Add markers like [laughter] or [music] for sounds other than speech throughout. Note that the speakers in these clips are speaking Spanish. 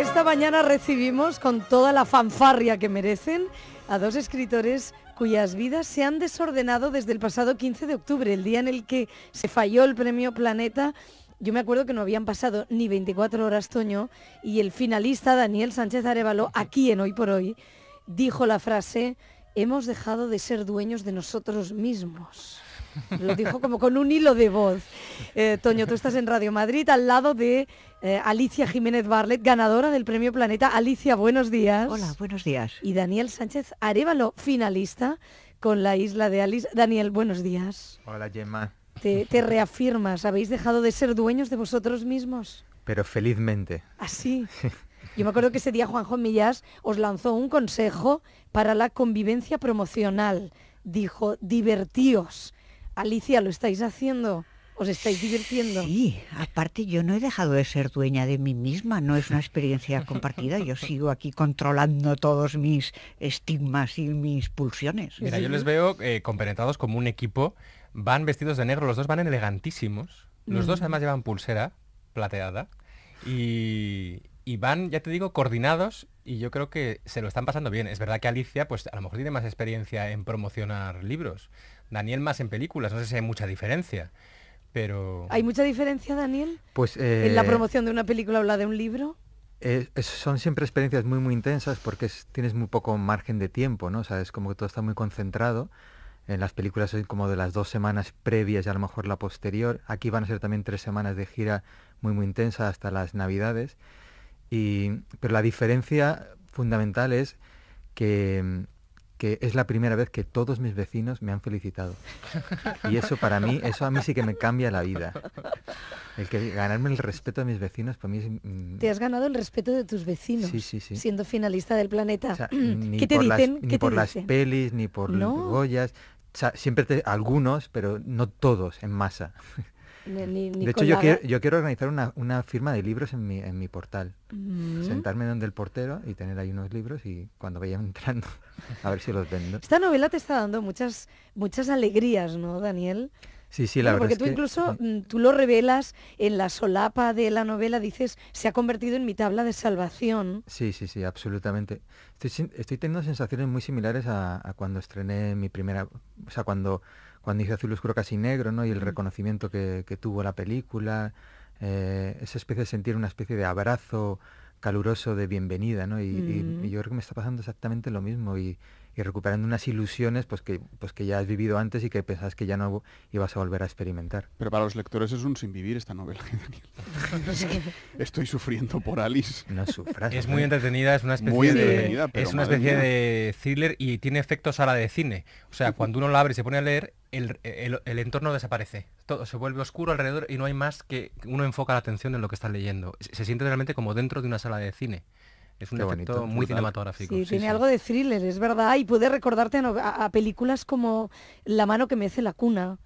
esta mañana recibimos con toda la fanfarria que merecen a dos escritores cuyas vidas se han desordenado desde el pasado 15 de octubre, el día en el que se falló el premio Planeta. Yo me acuerdo que no habían pasado ni 24 horas, Toño, y el finalista Daniel Sánchez Arevalo, aquí en Hoy por Hoy, dijo la frase, hemos dejado de ser dueños de nosotros mismos. Lo dijo como con un hilo de voz. Eh, Toño, tú estás en Radio Madrid al lado de eh, Alicia Jiménez Barlet, ganadora del Premio Planeta. Alicia, buenos días. Hola, buenos días. Y Daniel Sánchez Arevalo, finalista con la isla de Alice. Daniel, buenos días. Hola, Gemma. Te, reafirmas, ¿habéis dejado de ser dueños de vosotros mismos? Pero felizmente. Así. ¿Ah, Yo me acuerdo que ese día Juanjo Millás os lanzó un consejo para la convivencia promocional. Dijo, divertíos, Alicia, ¿lo estáis haciendo? ¿Os estáis divirtiendo? Sí, aparte yo no he dejado de ser dueña de mí misma, no es una experiencia [laughs] compartida, yo sigo aquí controlando todos mis estigmas y mis pulsiones. Mira, yo les veo eh, compenetrados como un equipo, van vestidos de negro, los dos van elegantísimos, los dos mm. además llevan pulsera plateada y, y van, ya te digo, coordinados y yo creo que se lo están pasando bien. Es verdad que Alicia, pues a lo mejor tiene más experiencia en promocionar libros, Daniel más en películas, no sé si hay mucha diferencia. Pero... ¿Hay mucha diferencia, Daniel? Pues, ¿En la eh, promoción de una película o la de un libro? Eh, son siempre experiencias muy muy intensas porque tienes muy poco margen de tiempo, ¿no? O sea, es como que todo está muy concentrado. En las películas son como de las dos semanas previas y a lo mejor la posterior. Aquí van a ser también tres semanas de gira muy muy intensa hasta las navidades. pero la diferencia fundamental es que mm, que es la primera vez que todos mis vecinos me han felicitado. Y eso para mí, eso a mí sí que me cambia la vida. El que ganarme el respeto de mis vecinos para mí es... Mm, te has ganado el respeto de tus vecinos sí, sí, sí. siendo finalista del planeta. [clears throat] ni ¿Qué te dicen? Las, ni por las pelis, ni por las joyas siempre algunos, pero no todos en masa de hecho, yo quiero, organizar una, firma de libros en mi, portal. Mm. Sentarme donde el portero y tener ahí unos libros y cuando vayan [laughs] entrando, a ver si los vendo. Esta novela te está dando muchas, muchas alegrías, ¿no, Daniel? Sí, sí, la verdad. Porque tú incluso mm, tú lo revelas en la solapa de la novela, dices, se ha convertido en mi tabla de salvación. Sí, sí, sí, absolutamente. Estoy, teniendo sensaciones muy similares a, a, cuando estrené mi primera, o sea, cuando cuando dice Azul Oscuro Casi Negro, ¿no? Y el reconocimiento que, tuvo la película, eh, esa especie de sentir una especie de abrazo caluroso de bienvenida, ¿no? Y, yo creo que me está pasando exactamente lo mismo y, y recuperando unas ilusiones pues que, pues que ya has vivido antes y que pensabas que ya no ibas a volver a experimentar. Pero para los lectores es un sin vivir esta novela. ¿eh, [laughs] Estoy sufriendo por Alice. Es muy entretenida, es una especie, de, es una especie de thriller y tiene efectos a la de cine. O sea, cuando uno la abre y se pone a leer, el, entorno desaparece. Todo se vuelve oscuro alrededor y no hay más que uno enfoca la atención en lo que está leyendo. se siente realmente como dentro de una sala de cine. Es un efecto muy cinematográfico. Sí, tiene algo de thriller, es verdad. Y puede recordarte a, películas como La mano que mece la cuna,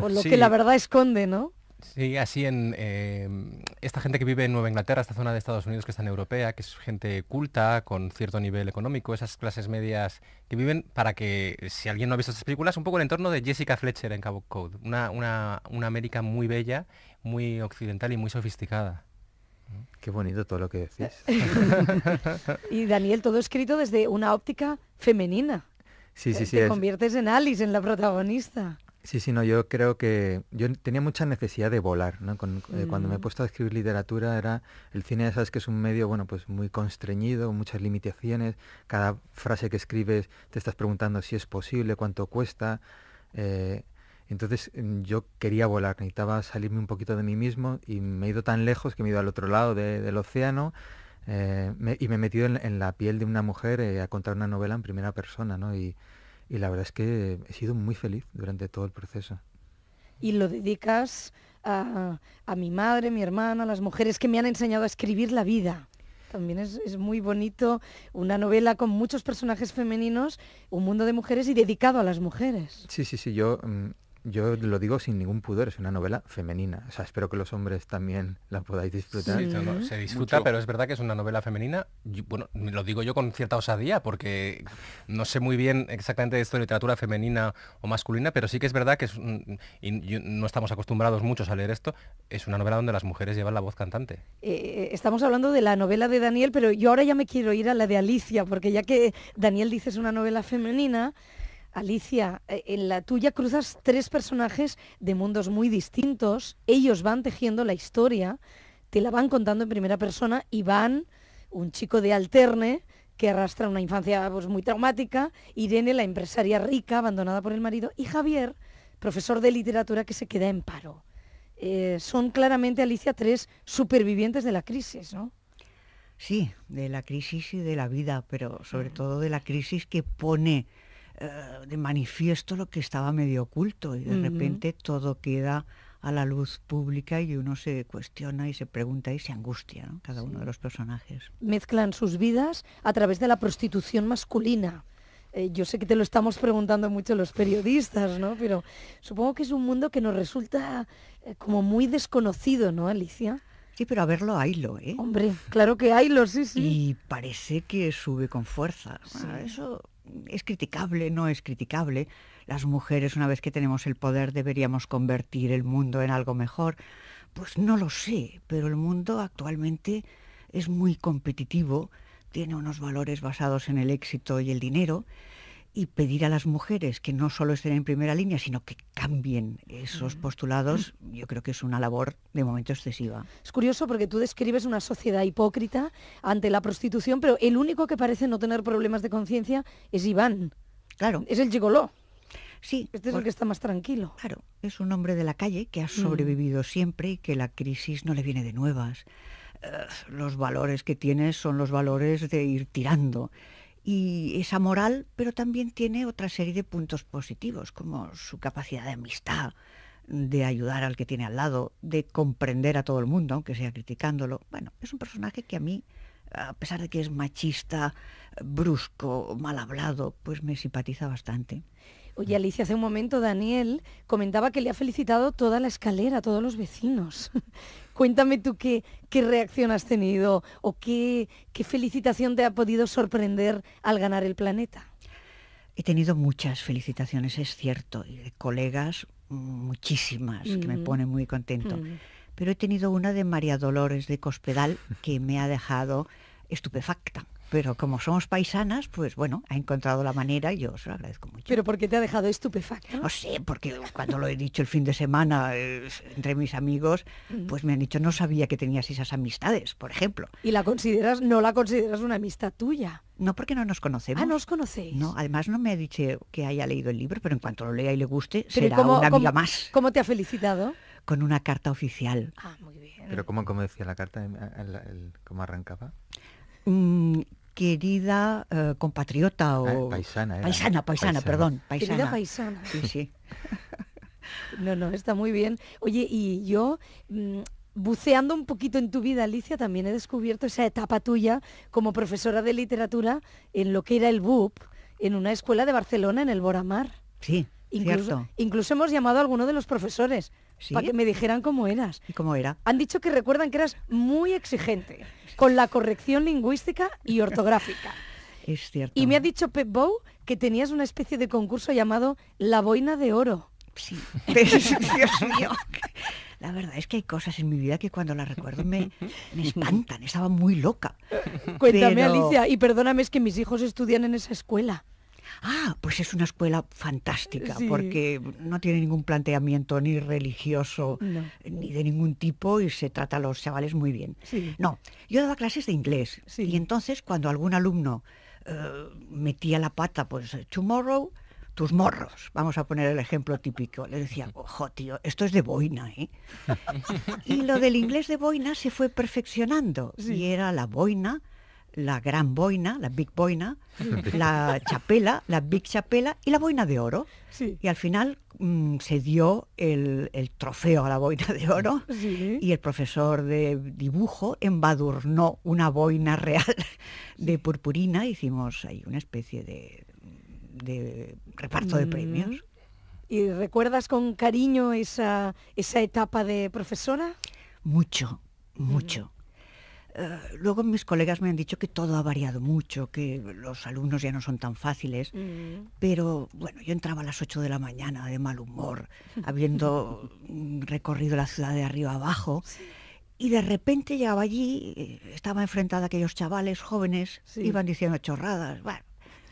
o lo que la verdad esconde, ¿no? Sí, así en em, esta gente que vive en Nueva Inglaterra, esta zona de Estados Unidos que está en europea, que es gente culta, con cierto nivel económico, esas clases medias que viven, para que, si alguien no ha visto esas películas, un poco el entorno de Jessica Fletcher en Cabo Code, una, una, una América muy bella, muy occidental y muy sofisticada. Qué bonito todo lo que decís. [laughs] y Daniel, todo escrito desde una óptica femenina. Sí, sí, eh, sí. Te conviertes en Alice, en la protagonista. Sí, sí, no, yo creo que yo tenía mucha necesidad de volar, ¿no? Eh, cuando me he mm. puesto a escribir literatura era el cine, sabes que es un medio, bueno, pues muy constreñido, muchas limitaciones, cada frase que escribes te estás preguntando si es posible, cuánto cuesta, eh, entonces mm, yo quería volar, necesitaba salirme un poquito de mí mismo y me he ido tan lejos que me he ido al otro lado del océano eh, y me he metido en, la piel de una mujer eh, a contar una novela en primera persona, ¿no? Y, la verdad es que he sido muy feliz durante todo el proceso. Y lo dedicas a, mi madre, mi hermana, a las mujeres que me han enseñado a escribir la vida. También es, es, muy bonito una novela con muchos personajes femeninos, un mundo de mujeres y dedicado a las mujeres. Sí, sí, sí. Yo mm, yo lo digo sin ningún pudor, es una novela femenina. O sea, espero que los hombres también la podáis disfrutar. Sí, se disfruta, pero es verdad que es una novela femenina. bueno, lo digo yo con cierta osadía, porque no sé muy bien exactamente de esto de literatura femenina o masculina, pero sí que es verdad que es y no estamos acostumbrados muchos a leer esto. Es una novela donde las mujeres llevan la voz cantante. Eh, eh, estamos hablando de la novela de Daniel, pero yo ahora ya me quiero ir a la de Alicia, porque ya que Daniel dice es una novela femenina, Alicia, eh, en la tuya cruzas tres personajes de mundos muy distintos, ellos van tejiendo la historia, te la van contando en primera persona y van un chico de alterne que arrastra una infancia pues, muy traumática, Irene, la empresaria rica, abandonada por el marido, y Javier, profesor de literatura que se queda en paro. Eh, son claramente, Alicia, tres supervivientes de la crisis, ¿no? Sí, de la crisis y de la vida, pero sobre mm. todo de la crisis que pone eh, de manifiesto lo que estaba medio oculto y de repente todo queda a la luz pública y uno se cuestiona y se pregunta y se angustia, cada uno de los personajes. Mezclan sus vidas a través de la prostitución masculina. Eh, yo sé que te lo estamos preguntando mucho los periodistas, ¿no? Pero supongo que es un mundo que nos resulta eh, como muy desconocido, ¿no, Alicia? Sí, pero a verlo haylo, ¿eh? Hombre, claro que haylo, sí, sí. Y parece que sube con fuerza. eso es criticable, no es criticable. Las mujeres, una vez que tenemos el poder, deberíamos convertir el mundo en algo mejor. Pues no lo sé, pero el mundo actualmente es muy competitivo, tiene unos valores basados en el éxito y el dinero, y pedir a las mujeres que no solo estén en primera línea, sino que cambien esos mm. postulados, [laughs] yo creo que es una labor de momento excesiva. Es curioso porque tú describes una sociedad hipócrita ante la prostitución, pero el único que parece no tener problemas de conciencia es Iván. Claro. Es el gigoló. Sí. Este es el que está más tranquilo. Claro, es un hombre de la calle que ha mm. sobrevivido siempre y que la crisis no le viene de nuevas. Eh, los valores que tiene son los valores de ir tirando y esa moral, pero también tiene otra serie de puntos positivos, como su capacidad de amistad, de ayudar al que tiene al lado, de comprender a todo el mundo, aunque sea criticándolo. Bueno, es un personaje que a mí, a pesar de que es machista, brusco, mal hablado, pues me simpatiza bastante. Oye, Alicia, hace un momento Daniel comentaba que le ha felicitado toda la escalera, todos los vecinos. Cuéntame tú qué, qué reacción has tenido o qué, qué felicitación te ha podido sorprender al ganar el planeta. He tenido muchas felicitaciones, es cierto, y de colegas muchísimas, que me ponen muy contento. Pero he tenido una de María Dolores de Cospedal que me ha dejado estupefacta pero como somos paisanas, pues bueno, ha encontrado la manera y yo se lo agradezco mucho. ¿Pero por qué te ha dejado estupefacta? No sé, porque cuando lo he dicho el fin de semana eh, entre mis amigos, pues me han dicho, no sabía que tenías esas amistades, por ejemplo. ¿Y la consideras, no la consideras una amistad tuya? No, porque no nos conocemos. Ah, no os conocéis. No, además no me ha dicho que haya leído el libro, pero en cuanto lo lea y le guste, será una amiga más. ¿Cómo te ha felicitado? Con una carta oficial. Ah, muy bien. Pero ¿cómo, cómo decía la carta? ¿Cómo arrancaba? Mm, querida eh, compatriota o... Ah, paisana, paisana, paisana, perdón, paisana. Querida paisana. Sí, sí. [laughs] no, no, está muy bien. Oye, y yo... Mm, buceando un poquito en tu vida, Alicia, también he descubierto esa etapa tuya como profesora de literatura en lo que era el BUP, en una escuela de Barcelona, en el Boramar. Sí, Incluso, hemos llamado a alguno de los profesores para que me dijeran cómo eras. ¿Y cómo era? Han dicho que recuerdan que eras muy exigente con la corrección lingüística y ortográfica. [laughs] es cierto. Y me ha dicho Pep Bow que tenías una especie de concurso llamado La Boina de Oro. Sí. [laughs] Dios mío. La verdad es que hay cosas en mi vida que cuando las recuerdo me, me espantan. Estaba muy loca. Cuéntame, Alicia, y perdóname, es que mis hijos estudian en esa escuela ah, pues es una escuela fantástica, porque no tiene ningún planteamiento ni religioso, ni de ningún tipo, y se trata a los chavales muy bien. No, yo daba clases de inglés, y entonces cuando algún alumno eh, metía la pata, pues, tomorrow, tus morros, vamos a poner el ejemplo típico. Le decía, ojo, tío, esto es de boina, ¿eh? [laughs] y lo del inglés de boina se fue perfeccionando. Y era la boina la gran boina, la big boina, la chapela, la big chapela y la boina de oro. Y al final mm, se dio el, trofeo a la boina de oro y el profesor de dibujo embadurnó una boina real [laughs] de purpurina. Hicimos ahí una especie de, reparto de mm. premios. ¿Y recuerdas con cariño esa, esa etapa de profesora? Mucho, mucho. Mm. Eh, luego mis colegas me han dicho que todo ha variado mucho, que los alumnos ya no son tan fáciles, mm. pero bueno, yo entraba a las 8 de la mañana de mal humor, [laughs] habiendo mm, recorrido la ciudad de arriba abajo. Y de repente llegaba allí, eh, estaba enfrentada a aquellos chavales jóvenes, iban diciendo chorradas.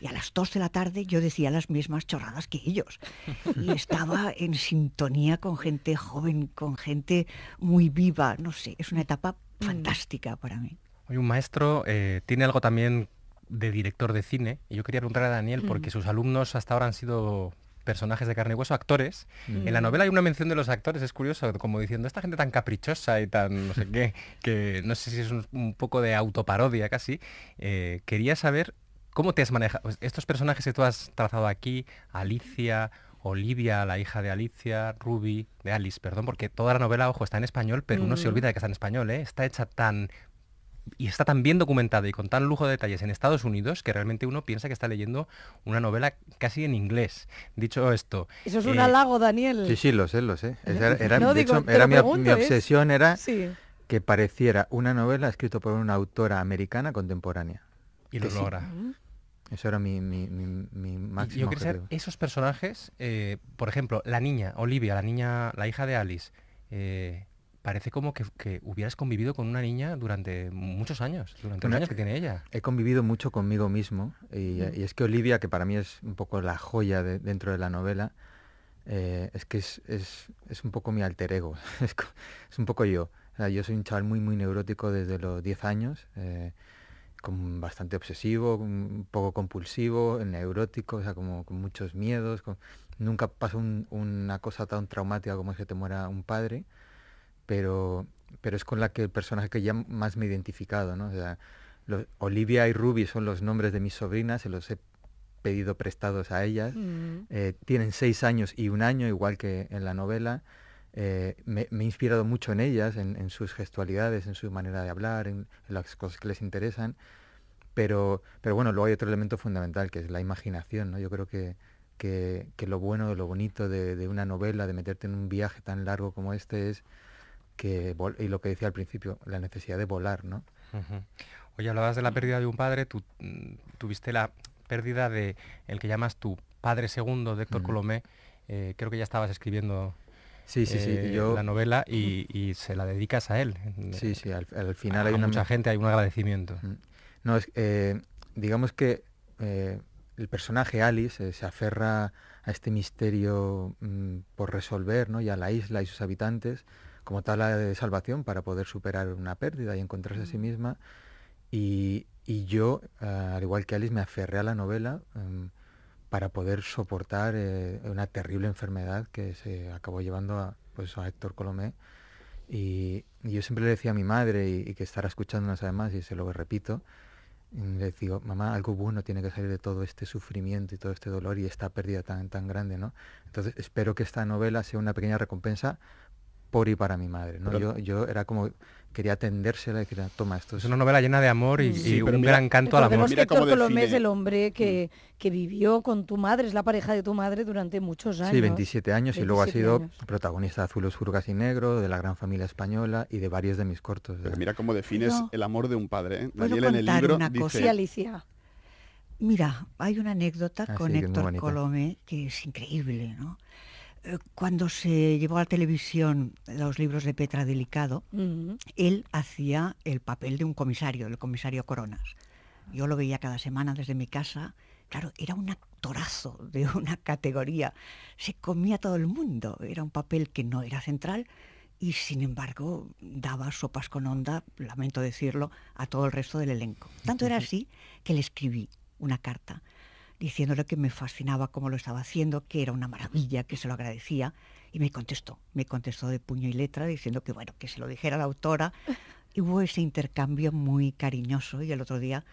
y a las 2 de la tarde yo decía las mismas chorradas que ellos. Y [laughs] estaba en sintonía con gente joven, con gente muy viva, no sé, es una etapa Mm. fantástica para mí. Hay un maestro eh, tiene algo también de director de cine, y yo quería preguntarle a Daniel, porque mm. sus alumnos hasta ahora han sido personajes de carne y hueso, actores. Mm. En la novela hay una mención de los actores, es curioso, como diciendo, esta gente tan caprichosa y tan no sé qué, [laughs] que no sé si es un, poco de autoparodia casi. Eh, quería saber cómo te has manejado pues, estos personajes que tú has trazado aquí, Alicia, Olivia, la hija de Alicia, Ruby, de Alice, perdón, porque toda la novela, ojo, está en español, pero uno se olvida de que está en español, ¿eh? Está hecha tan y está tan bien documentada y con tan lujo de detalles en Estados Unidos que realmente uno piensa que está leyendo una novela casi en inglés. Dicho esto... Eso es un eh, halago, Daniel. Sí, sí, lo sé, lo sé. [laughs] Era, mi, obsesión era que pareciera una novela escrita por una autora americana contemporánea. Y lo logra. Eso era mi, máximo. Yo esos personajes, eh, por ejemplo, la niña, Olivia, la niña, la hija de Alice. Eh, parece como que, hubieras convivido con una niña durante muchos años, durante un años que tiene ella. He convivido mucho conmigo mismo y, es que Olivia, que para mí es un poco la joya dentro de la novela, eh, es que es, un poco mi alter ego, [laughs] es, un poco yo. yo soy un chaval muy, muy neurótico desde los 10 años bastante obsesivo, un poco compulsivo, neurótico, o sea, como con muchos miedos. Nunca pasó una cosa tan traumática como es que te muera un padre, pero, pero es con la que el personaje que ya más me he identificado, ¿no? O sea, Olivia y Ruby son los nombres de mis sobrinas, se los he pedido prestados a ellas. Mm. Eh, tienen seis años y un año, igual que en la novela. Eh, me, he inspirado mucho en ellas, en, sus gestualidades, en su manera de hablar, en, las cosas que les interesan. Pero, pero bueno, luego hay otro elemento fundamental que es la imaginación. ¿no? Yo creo que, que, lo bueno, lo bonito de, una novela, de meterte en un viaje tan largo como este es que, y lo que decía al principio, la necesidad de volar. ¿no? Oye, hablabas de la pérdida de un padre, tú mm, tuviste la pérdida de el que llamas tu padre segundo de Héctor Colomé. Eh, creo que ya estabas escribiendo sí, sí, sí. Eh, yo... la novela y, se la dedicas a él. Sí, sí, al, final hay una... mucha gente, hay un agradecimiento. Mm. No, es, eh, digamos que eh, el personaje Alice se aferra a este misterio mm, por resolver, ¿no? Y a la isla y sus habitantes como tal de salvación para poder superar una pérdida y encontrarse a sí mm. misma. Y, yo, ah, al igual que Alice, me aferré a la novela. Em, para poder soportar eh, una terrible enfermedad que se acabó llevando a, pues, Héctor Colomé. Y, yo siempre le decía a mi madre, y, que estará escuchándonos además, y se lo repito, le digo, mamá, algo bueno tiene que salir de todo este sufrimiento y todo este dolor y esta pérdida tan, tan grande, ¿no? Entonces espero que esta novela sea una pequeña recompensa por y para mi madre. yo, era como quería tendérsela y decir, toma esto. Es una novela llena de amor y, mm. un gran canto la amor. Mira Colomé es el hombre que, mm. que, vivió con tu madre, es la pareja de tu madre durante muchos años. Sí, 27 años y luego ha sido protagonista de Azul furgas y Negro, de La Gran Familia Española y de varios de mis cortos. mira cómo defines el amor de un padre. ¿eh? Daniel en el libro una Alicia. Mira, hay una anécdota ah, con Héctor Colomé que es increíble, ¿no? Eh, cuando se llevó a la televisión los libros de Petra Delicado, él hacía el papel de un comisario, el comisario Coronas. Yo lo veía cada semana desde mi casa. Claro, era un actorazo de [laughs] una categoría. Se comía todo el mundo. Era un papel que no era central y, sin embargo, daba sopas con onda, lamento decirlo, a todo el resto del elenco. Tanto era [laughs] así que le escribí una carta diciéndole que me fascinaba cómo lo estaba haciendo, que era una maravilla, que se lo agradecía, y me contestó, me contestó de puño y letra diciendo que bueno, que se lo dijera la autora. Y hubo ese intercambio muy cariñoso y el otro día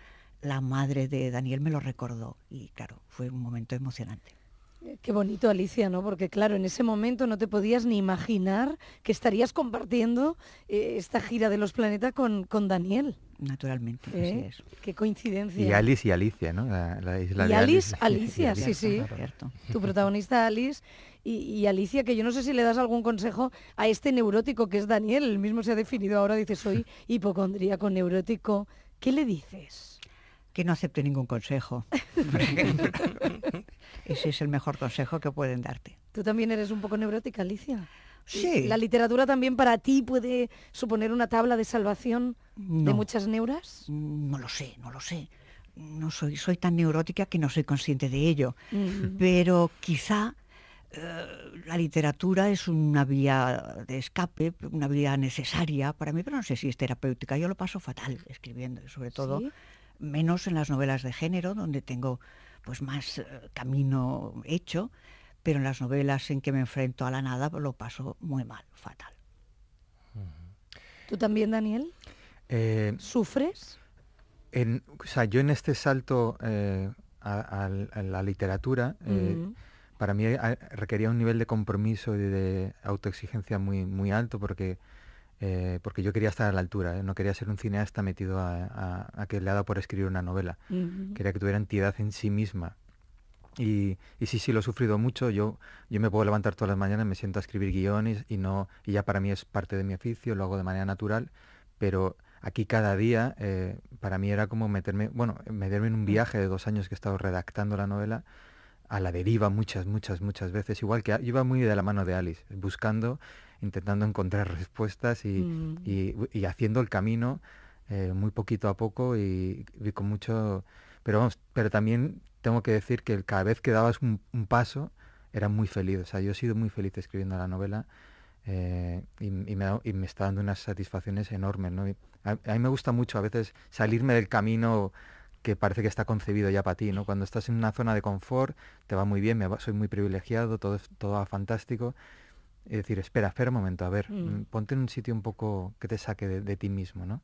la madre de Daniel me lo recordó y claro, fue un momento emocionante. Qué bonito, Alicia, ¿no? Porque claro, en ese momento no te podías ni imaginar que estarías compartiendo eh, esta gira de los planetas con, Daniel. Naturalmente, ¿Eh? es. Qué coincidencia. Y Alice y Alicia, ¿no? y Alice, Alicia, sí, sí. Tu protagonista Alice y, Alicia, que yo no sé si le das algún consejo a este neurótico que es Daniel, el mismo se ha definido ahora, dice, soy hipocondríaco neurótico. ¿Qué le dices? que no acepte ningún consejo. [laughs] Ese es el mejor consejo que pueden darte. Tú también eres un poco neurótica, Alicia. Sí. ¿La literatura también para ti puede suponer una tabla de salvación de muchas neuras? Mm, no lo sé, no lo sé. No soy, soy tan neurótica que no soy consciente de ello. Mm. Pero quizá eh, la literatura es una vía de escape, una vía necesaria para mí, pero no sé si es terapéutica. Yo lo paso fatal escribiendo, y sobre todo menos en las novelas de género, donde tengo pues más eh, camino hecho, pero en las novelas en que me enfrento a la nada lo paso muy mal, fatal. ¿Tú también, Daniel? Eh, ¿Sufres? yo en este salto eh, a, la literatura, para mí requería un nivel de compromiso y de autoexigencia muy, muy alto, porque eh, porque yo quería estar a la altura, ¿eh? no quería ser un cineasta metido a, que le ha dado por escribir una novela, quería que tuviera entidad en sí misma. Y, y, sí, sí, lo he sufrido mucho, yo, yo me puedo levantar todas las mañanas, me siento a escribir guiones y, no, y ya para mí es parte de mi oficio, lo hago de manera natural, pero aquí cada día eh, para mí era como meterme, bueno, meterme en un mm. viaje de dos años que he estado redactando la novela a la deriva muchas, muchas, muchas veces, igual que iba muy de la mano de Alice, buscando intentando encontrar respuestas y, mm. y, haciendo el camino eh, muy poquito a poco y, con mucho... Pero vamos, pero también tengo que decir que cada vez que dabas un, paso era muy feliz. O sea, yo he sido muy feliz escribiendo la novela eh, y, me, y, me, está dando unas satisfacciones enormes. A, mí me gusta mucho a veces salirme del camino que parece que está concebido ya para ti. ¿no? Cuando estás en una zona de confort, te va muy bien, me soy muy privilegiado, todo, todo va fantástico, es decir, espera, espera un momento, a ver, mm. Mm, ponte en un sitio un poco que te saque de, de, ti mismo, ¿no?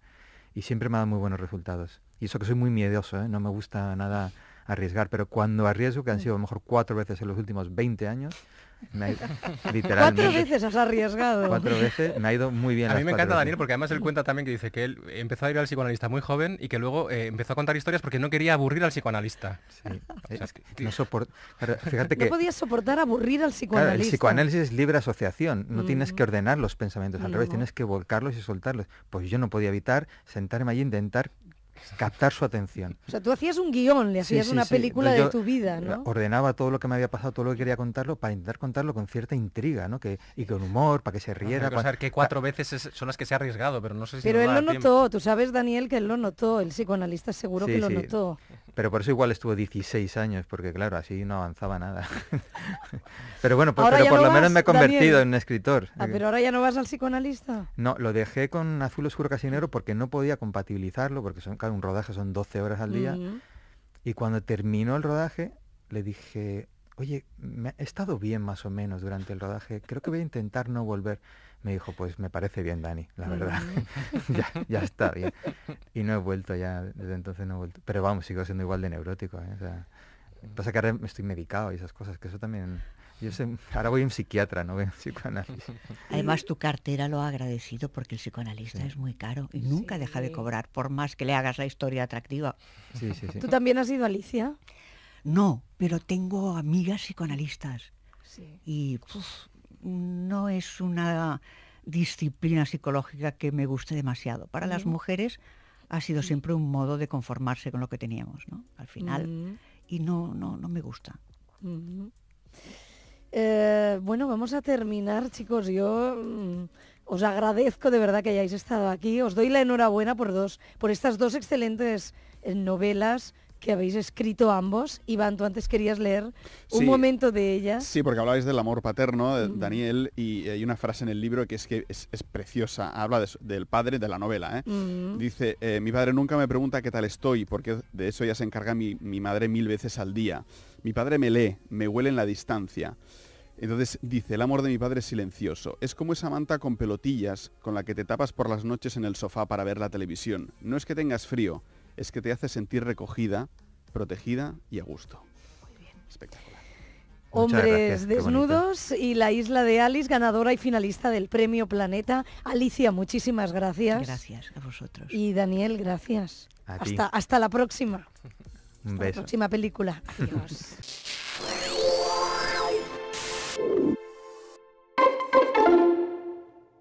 Y siempre me ha dado muy buenos resultados. Y eso que soy muy miedoso, ¿eh? No me gusta nada arriesgar, pero cuando arriesgo, que han mm. sido a lo mejor cuatro veces en los últimos 20 años, me ha ido, [laughs] literalmente. Cuatro veces has arriesgado. Cuatro veces, me ha ido muy bien. A mí me encanta Daniel porque además él mm. cuenta también que dice que él empezó a ir al psicoanalista muy joven y que luego eh, empezó a contar historias porque no quería aburrir al psicoanalista. Sí. [laughs] Eh, no Fíjate que... podías soportar aburrir al psicoanalista. el psicoanálisis es libre asociación, no tienes mm. que ordenar los pensamientos, al revés, tienes que volcarlos y soltarlos. Pues yo no podía evitar sentarme allí e intentar captar su atención. O sea, tú hacías un guión, le hacías una película de tu vida, ¿no? Ordenaba todo lo que me había pasado, todo lo que quería contarlo, para intentar contarlo con cierta intriga, ¿no? Que, y con humor, para que se riera. No, saber que cuatro veces son las que se ha arriesgado, pero no sé si... Pero él lo notó, tú sabes, Daniel, que él lo notó, el psicoanalista seguro que lo notó. Pero por eso igual estuvo 16 años, porque claro, así no avanzaba nada. [laughs] pero bueno, por, por lo menos me he convertido en escritor. Ah, pero ahora ya no vas al psicoanalista. No, lo dejé con Azul Oscuro Casinero porque no podía compatibilizarlo, porque son un rodaje son 12 horas al día. Y cuando terminó el rodaje, le dije, oye, me he estado bien más o menos durante el rodaje, creo que voy a intentar no volver. Me dijo, pues me parece bien, Dani, la verdad. [laughs] ya, está bien. Y no he vuelto ya, desde entonces no he vuelto. Pero vamos, sigo siendo igual de neurótico. ¿eh? pasa que ahora estoy medicado y esas cosas, que eso también ahora voy en psiquiatra, no voy a [laughs] Además, tu cartera lo ha agradecido porque el psicoanalista es muy caro y nunca deja de cobrar, por más que le hagas la historia atractiva. ¿Tú también has ido a Alicia? No, pero tengo amigas psicoanalistas. Y no es una disciplina psicológica que me guste demasiado. Para las mujeres ha sido siempre un modo de conformarse con lo que teníamos, ¿no? Al final. Y no, no, no me gusta. Eh, bueno, vamos a terminar, chicos. Yo mm, os agradezco de verdad que hayáis estado aquí. Os doy la enhorabuena por dos, por estas dos excelentes eh, novelas que habéis escrito ambos. Iván, tú antes querías leer un momento de ellas. Sí, porque hablabais del amor paterno, de eh, mm. Daniel, y eh, hay una frase en el libro que es que es, preciosa. Habla del padre de la novela. Eh. Mm. Dice, mi padre nunca me pregunta qué tal estoy, porque de eso ya se encarga mi, mi madre mil veces al día. Mi padre me lee, me huele en la distancia. Entonces dice, el amor de mi padre es silencioso. Es como esa manta con pelotillas con la que te tapas por las noches en el sofá para ver la televisión. No es que tengas frío, es que te hace sentir recogida, protegida y a gusto. Muy bien. Espectacular. Hombres desnudos y la isla de Alice, ganadora y finalista del Premio Planeta. Alicia, muchísimas gracias. Gracias a vosotros. Y Daniel, gracias. Hasta, hasta la próxima. Un hasta La próxima película. [laughs] Adiós.